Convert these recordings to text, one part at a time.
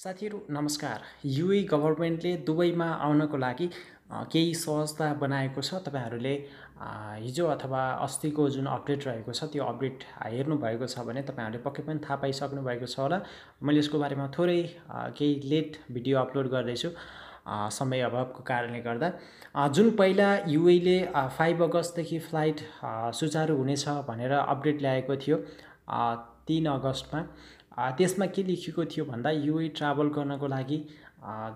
साथीहरू नमस्कार युए गभर्मेन्टले दुबईमा आउनको लागि केही सहजता बनाएको छ तपाईँहरूले हिजो अथवा अस्तिको जुन अपडेट रहेको छ त्यो अपडेट हेर्नुभएको छ भने तपाईँहरूले पक्कै पनि थाहा पाइसक्नु भएको छ होला मैले यसको बारेमा थोरै केही लेट भिडियो अपलोड गर्दैछु समय अभावको कारणले गर्दा जुन पहिला युएले फाइभ अगस्तदेखि फ्लाइट सुचारू हुनेछ भनेर अपडेट ल्याएको थियो तिन अगस्तमा त्यसमा के लेखिएको थियो भन्दा युए ट्राभल गर्नको लागि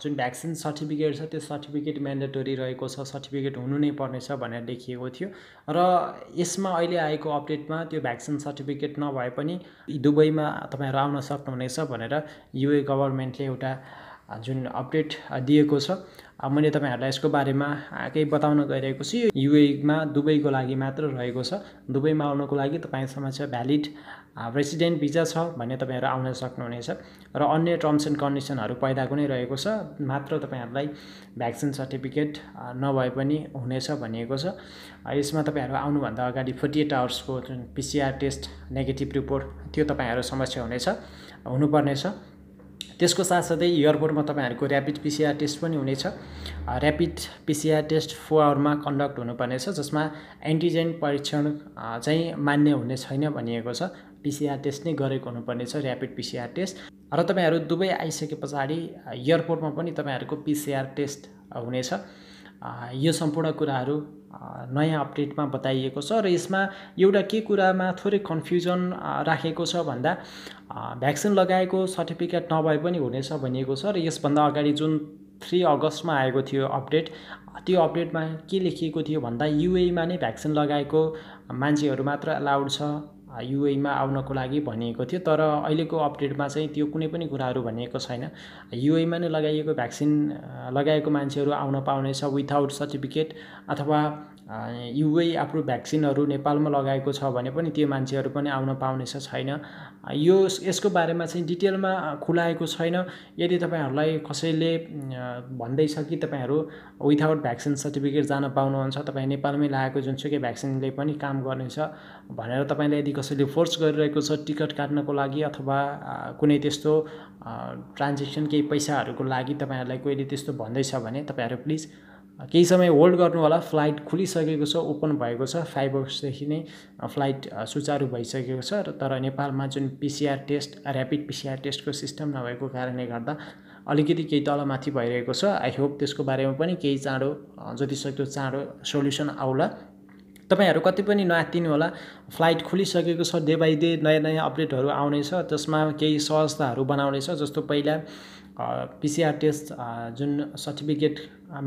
जुन भ्याक्सिन सर्टिफिकेट छ त्यो सर्टिफिकेट म्यान्डेटोरी रहेको छ सर्टिफिकेट हुनु नै पर्नेछ भनेर लेखिएको थियो र यसमा अहिले आएको अपडेटमा त्यो भ्याक्सिन सर्टिफिकेट नभए पनि दुबईमा तपाईँहरू आउन सक्नुहुनेछ भनेर युए गभर्मेन्टले एउटा जुन अपडेट दिएको छ मैले तपाईँहरूलाई यसको बारेमा केही बताउन गइरहेको छु युएमा दुबईको लागि मात्र रहेको छ दुबईमा आउनको लागि तपाईँसम्म चाहिँ भ्यालिड रेसिडेन्ट भिजा छ भने तपाईँहरू आउन सक्नुहुनेछ र अन्य टर्म्स एन्ड कन्डिसनहरू पैदाको नै रहेको छ मात्र तपाईँहरूलाई भ्याक्सिन सर्टिफिकेट नभए पनि हुनेछ भनिएको छ यसमा तपाईँहरू आउनुभन्दा अगाडि फोर्टी एट आवर्सको जुन पिसिआर टेस्ट नेगेटिभ रिपोर्ट त्यो तपाईँहरू समस्या हुनेछ हुनुपर्नेछ त्यसको साथसाथै एयरपोर्टमा तपाईँहरूको ऱ्यापिड पिसिआर टेस्ट पनि हुनेछ ऱ्यापिड पिसिआर टेस्ट फोर आवरमा कन्डक्ट हुनुपर्नेछ जसमा एन्टिजेन परीक्षण चाहिँ मान्य हुने छैन भनिएको छ पिसिआर टेस्ट नै गरेको हुनुपर्नेछ ऱ्यापिड पिसिआर टेस्ट र तपाईँहरू दुबई आइसके पछाडि एयरपोर्टमा पनि तपाईँहरूको पिसिआर टेस्ट हुनेछ यो सम्पूर्ण कुराहरू नयाँ अपडेटमा बताइएको छ र यसमा एउटा के कुरामा थोरै कन्फ्युजन राखेको छ भन्दा भ्याक्सिन लगाएको सर्टिफिकेट नभए पनि हुनेछ भनिएको छ र यसभन्दा अगाडि जुन थ्री अगस्तमा आएको थियो अपडेट त्यो अपडेटमा के लेखिएको थियो भन्दा युएमा नै भ्याक्सिन लगाएको मान्छेहरू मात्र एलाउड छ युएमा आउनको लागि भनिएको थियो तर अहिलेको अपडेटमा चाहिँ त्यो कुनै पनि कुराहरू भनिएको छैन युएमा नै लगाइएको भ्याक्सिन लगाएको मान्छेहरू आउन पाउनेछ विथआउट सर्टिफिकेट अथवा युए आफ्नो भ्याक्सिनहरू नेपालमा लगाएको छ भने पनि त्यो मान्छेहरू पनि आउन पाउनेछ छैन यो यसको बारेमा चाहिँ डिटेलमा खुलाएको छैन यदि तपाईँहरूलाई कसैले भन्दैछ कि तपाईँहरू विथआउट भ्याक्सिन सर्टिफिकेट जान पाउनुहुन्छ तपाईँ नेपालमै लगाएको जुन कि भ्याक्सिनले पनि काम गर्नेछ भनेर तपाईँलाई यदि कसैले फोर्स गरिरहेको छ टिकट काट्नको लागि अथवा कुनै त्यस्तो ट्रान्जेक्सन केही पैसाहरूको लागि तपाईँहरूलाई कोहीले त्यस्तो भन्दैछ भने तपाईँहरू प्लिज केही समय होल्ड गर्नु होला फ्लाइट खुलिसकेको छ ओपन भएको छ फाइभ आवर्सदेखि नै फ्लाइट सुचारू भइसकेको छ र तर नेपालमा जुन पिसिआर टेस्ट ऱ्यापिड पिसिआर टेस्टको सिस्टम नभएको कारणले गर्दा अलिकति केही तलमाथि भइरहेको छ आई होप त्यसको बारेमा पनि केही चाँडो जतिसक्दो चाँडो सोल्युसन आउला तपाईँहरू कति पनि नआत्तिनु होला फ्लाइट खुलिसकेको छ डे बाई डे नयाँ नयाँ अपडेटहरू आउनेछ जसमा केही सहजताहरू बनाउनेछ जस्तो पहिला पिसिआर टेस्ट जुन सर्टिफिकेट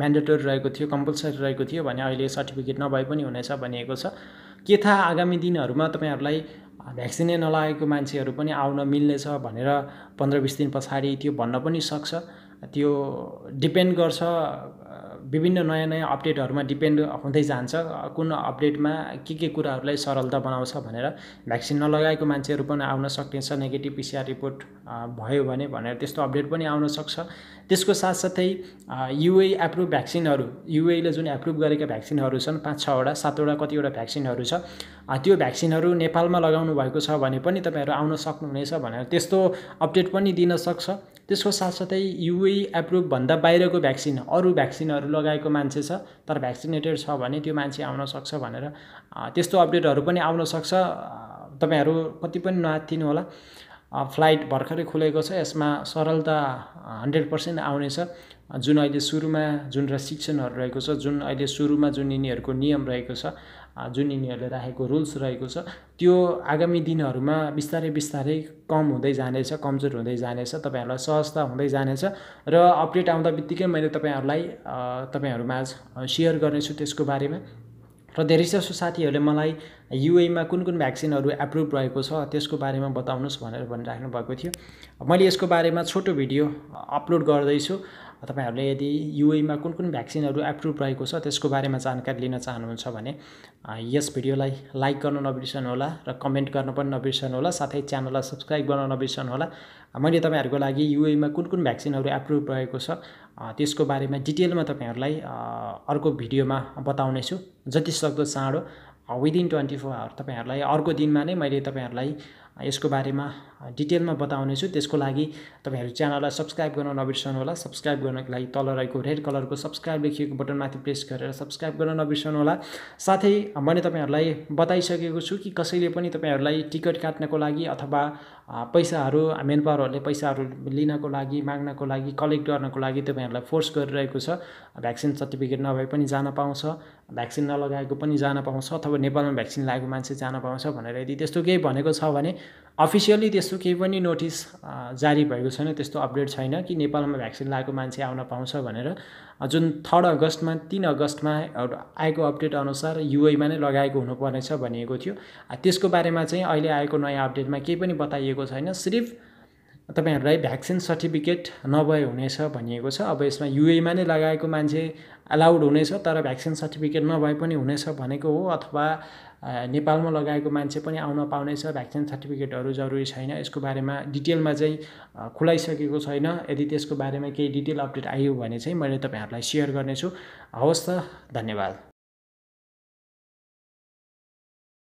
म्यान्डेटरी रहेको थियो कम्पलसरी रहेको थियो भने अहिले सर्टिफिकेट नभए पनि हुनेछ भनिएको छ के थाहा आगामी दिनहरूमा तपाईँहरूलाई भ्याक्सिनै नलागेको मान्छेहरू पनि आउन मिल्नेछ भनेर पन्ध्र बिस दिन पछाडि त्यो भन्न पनि सक्छ त्यो डिपेन्ड गर्छ विभिन्न नयाँ नयाँ अपडेटहरूमा डिपेन्ड हुँदै जान्छ कुन अपडेटमा के के कुराहरूलाई सरलता बनाउँछ भनेर भ्याक्सिन नलगाएको मान्छेहरू पनि आउन सकिन्छ नेगेटिभ पिसिआर रिपोर्ट भयो भने भनेर त्यस्तो अपडेट पनि आउन सक्छ त्यसको साथसाथै युए एप्रुभ भ्याक्सिनहरू युएले जुन एप्रुभ गरेका भ्याक्सिनहरू छन् पाँच छवटा सातवटा कतिवटा भ्याक्सिनहरू छ त्यो भ्याक्सिनहरू नेपालमा लगाउनु भएको छ भने पनि तपाईँहरू आउन सक्नुहुनेछ भनेर त्यस्तो अपडेट पनि दिन सक्छ त्यसको साथसाथै युए एप्रुभभन्दा बाहिरको भ्याक्सिन अरू भ्याक्सिनहरू लगाएको मान्छे छ तर भ्याक्सिनेटेड छ भने त्यो मान्छे आउन सक्छ भनेर त्यस्तो अपडेटहरू पनि आउन सक्छ तपाईँहरू कति पनि नआत्तिनु होला फ्लाइट भर्खरै खुलेको छ यसमा सरलता हन्ड्रेड पर्सेन्ट आउनेछ जुन अहिले सुरुमा जुन रेस्ट्रिक्सनहरू रहेको छ जुन अहिले सुरुमा जुन यिनीहरूको नियम रहेको छ जुन यिनीहरूले राखेको रुल्स रहेको छ त्यो आगामी दिनहरूमा बिस्तारै बिस्तारै कम हुँदै जानेछ कमजोर हुँदै जानेछ तपाईँहरूलाई सहजता हुँदै जानेछ र अपडेट आउँदा बित्तिकै मैले तपाईँहरूलाई तपाईँहरूमा सेयर गर्नेछु त्यसको बारेमा र धेरै जसो साथीहरूले मलाई युएमा कुन कुन भ्याक्सिनहरू एप्रुभ रहेको छ त्यसको बारेमा बताउनुहोस् भनेर भनिराख्नु भएको थियो मैले यसको बारेमा छोटो भिडियो अपलोड गर्दैछु तपाईँहरूले यदि युएमा कुन कुन भ्याक्सिनहरू एप्रुभ रहेको छ त्यसको बारेमा जानकारी लिन चाहनुहुन्छ भने यस भिडियोलाई लाइक गर्न नबिर्सनु होला र कमेन्ट गर्न पनि नबिर्सनु होला साथै च्यानललाई सब्सक्राइब गर्न नबिर्सनु होला मैले तपाईँहरूको लागि युएमा कुन कुन भ्याक्सिनहरू एप्रुभ रहेको छ त्यसको बारेमा डिटेलमा तपाईँहरूलाई अर्को भिडियोमा बताउनेछु जतिसक्दो चाँडो विदिन ट्वेन्टी फोर आवर तपाईँहरूलाई अर्को दिनमा नै मैले तपाईँहरूलाई यसको बारेमा डिटेलमा बताउनेछु त्यसको लागि तपाईँहरू च्यानललाई सब्सक्राइब गर्न नबिर्सनु होला सब्सक्राइब गर्नको लागि तल रहेको रेड कलरको सब्सक्राइब लेखिएको बटनमाथि प्रेस गरेर सब्सक्राइब गर्न नबिर्सनु होला साथै मैले तपाईँहरूलाई बताइसकेको छु कि कसैले पनि तपाईँहरूलाई टिकट काट्नको लागि अथवा पैसाहरू मेन पावरहरूले पैसाहरू लिनको लागि माग्नको लागि कलेक्ट गर्नको लागि तपाईँहरूलाई फोर्स गरिरहेको छ भ्याक्सिन सर्टिफिकेट नभए पनि जान पाउँछ भ्याक्सिन नलगाएको पनि जान पाउँछ अथवा नेपालमा भ्याक्सिन लगाएको मान्छे जान पाउँछ भनेर यदि त्यस्तो केही भनेको छ भने अफिसियली त्यस्तो केही पनि नोटिस जारी भएको छैन त्यस्तो अपडेट छैन कि नेपालमा भ्याक्सिन लगाएको मान्छे आउन पाउँछ भनेर जुन थर्ड अगस्तमा तिन अगस्तमा आएको अपडेट अनुसार युएमा नै लगाएको हुनुपर्नेछ भनिएको थियो त्यसको बारेमा चाहिँ अहिले आएको नयाँ अपडेटमा केही पनि बताइएको छैन सिर्फ तपाईँहरूलाई भ्याक्सिन सर्टिफिकेट नभए हुनेछ भनिएको छ अब यसमा युएमा नै लगाएको मान्छे अलाउड हुनेछ तर भ्याक्सिन सर्टिफिकेट नभए पनि हुनेछ भनेको हो अथवा नेपालमा लगाएको मान्छे पनि आउन पाउनेछ भ्याक्सिन सर्टिफिकेटहरू जरुरी छैन यसको बारेमा डिटेलमा चाहिँ खुलाइसकेको छैन यदि त्यसको बारेमा केही डिटेल अपडेट आयो भने चाहिँ मैले तपाईँहरूलाई सेयर गर्नेछु हवस् त धन्यवाद